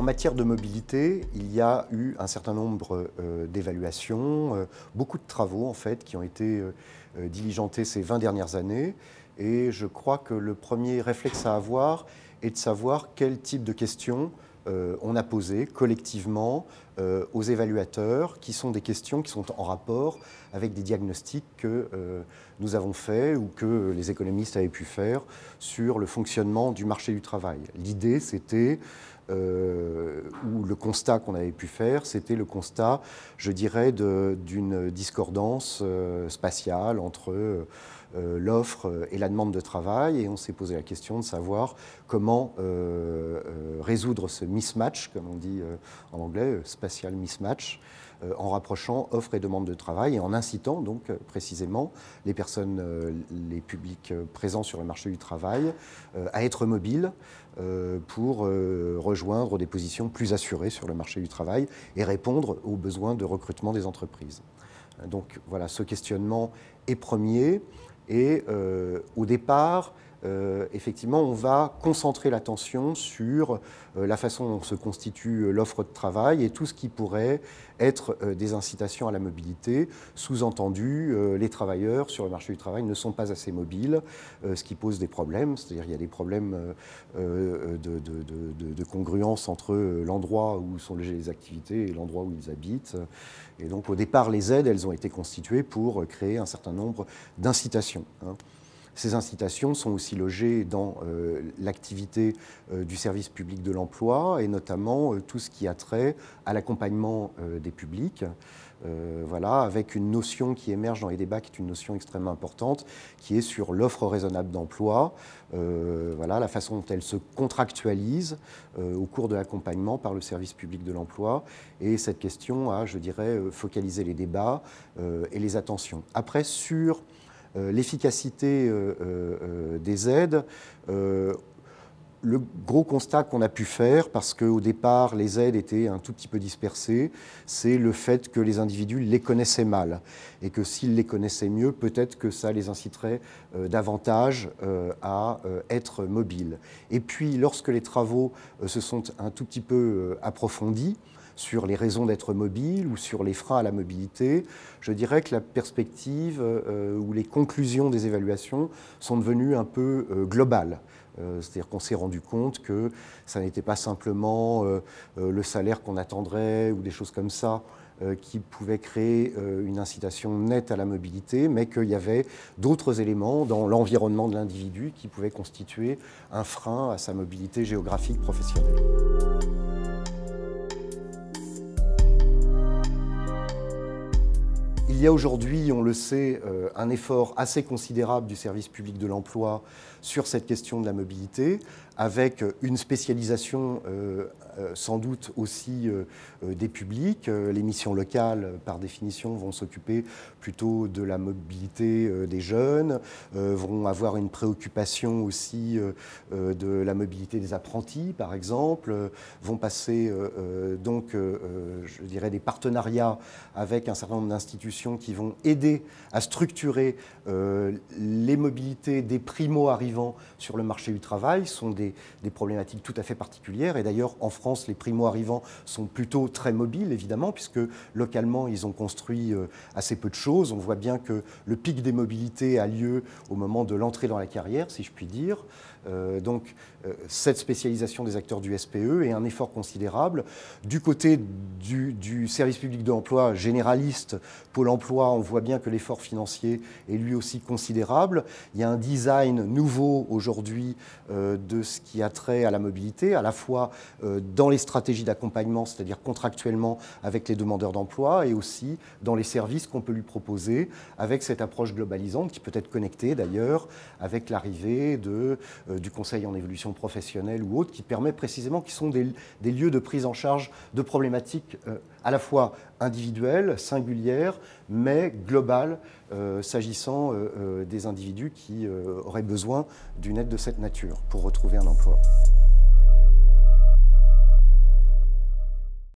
En matière de mobilité, il y a eu un certain nombre euh, d'évaluations, euh, beaucoup de travaux en fait qui ont été euh, diligentés ces 20 dernières années. Et je crois que le premier réflexe à avoir est de savoir quel type de questions euh, on a posé collectivement euh, aux évaluateurs, qui sont des questions qui sont en rapport avec des diagnostics que euh, nous avons faits ou que les économistes avaient pu faire sur le fonctionnement du marché du travail. L'idée, c'était, ou le constat qu'on avait pu faire, c'était le constat, je dirais, d'une discordance spatiale entre euh, l'offre euh, et la demande de travail, et on s'est posé la question de savoir comment euh, résoudre ce mismatch, comme on dit en anglais, spatial mismatch en rapprochant offre et demande de travail et en incitant donc précisément les personnes, les publics présents sur le marché du travail à être mobiles pour rejoindre des positions plus assurées sur le marché du travail et répondre aux besoins de recrutement des entreprises. Donc voilà, ce questionnement est premier. Et euh, au départ, euh, effectivement, on va concentrer l'attention sur euh, la façon dont se constitue euh, l'offre de travail et tout ce qui pourrait être des incitations à la mobilité. Sous-entendu, les travailleurs sur le marché du travail ne sont pas assez mobiles, ce qui pose des problèmes. C'est-à-dire il y a des problèmes de, congruence entre l'endroit où sont logées les activités et l'endroit où ils habitent. Et donc, au départ, les aides, elles ont été constituées pour créer un certain nombre d'incitations. Hein. Ces incitations sont aussi logées dans euh, l'activité euh, du service public de l'emploi et notamment euh, tout ce qui a trait à l'accompagnement des publics. voilà, avec une notion qui émerge dans les débats, qui est une notion extrêmement importante, qui est sur l'offre raisonnable d'emploi, voilà, la façon dont elle se contractualise au cours de l'accompagnement par le service public de l'emploi, et cette question a, je dirais, focalisé les débats et les attentions. Après, sur euh, l'efficacité euh, euh, des aides le gros constat qu'on a pu faire, parce qu'au départ, les aides étaient un tout petit peu dispersées, c'est le fait que les individus les connaissaient mal. Et que s'ils les connaissaient mieux, peut-être que ça les inciterait euh, davantage euh, à euh, être mobiles. Et puis, lorsque les travaux se sont un tout petit peu approfondis, sur les raisons d'être mobile ou sur les freins à la mobilité. Je dirais que la perspective ou les conclusions des évaluations sont devenues un peu globales. Euh, c'est-à-dire qu'on s'est rendu compte que ça n'était pas simplement euh, euh, le salaire qu'on attendrait ou des choses comme ça qui pouvaient créer une incitation nette à la mobilité, mais qu'il y avait d'autres éléments dans l'environnement de l'individu qui pouvaient constituer un frein à sa mobilité géographique professionnelle. Il y a aujourd'hui, on le sait, euh, un effort assez considérable du service public de l'emploi sur cette question de la mobilité, avec une spécialisation euh, euh, sans doute aussi des publics. Les missions locales, par définition, vont s'occuper plutôt de la mobilité des jeunes, vont avoir une préoccupation aussi de la mobilité des apprentis, par exemple, vont passer donc, je dirais, des partenariats avec un certain nombre d'institutions qui vont aider à structurer euh, les mobilités des primo-arrivants sur le marché du travail sont des, problématiques tout à fait particulières. Et d'ailleurs, en France, les primo-arrivants sont plutôt très mobiles, évidemment, puisque localement, ils ont construit euh, assez peu de choses. On voit bien que le pic des mobilités a lieu au moment de l'entrée dans la carrière, si je puis dire. Euh, donc, cette spécialisation des acteurs du SPE est un effort considérable. Du côté du, du service public de l'emploi généraliste, Pôle emploi, on voit bien que l'effort financier est lui aussi considérable. Il y a un design nouveau aujourd'hui euh, de ce qui a trait à la mobilité, à la fois euh, dans les stratégies d'accompagnement, c'est-à-dire contractuellement avec les demandeurs d'emploi, et aussi dans les services qu'on peut lui proposer avec cette approche globalisante qui peut être connectée d'ailleurs avec l'arrivée euh, du conseil en évolution professionnelle ou autre qui permet précisément, qu'ils sont des, des lieux de prise en charge de problématiques à la fois individuelle, singulière, mais globale, euh, s'agissant euh, euh, des individus qui auraient besoin d'une aide de cette nature pour retrouver un emploi.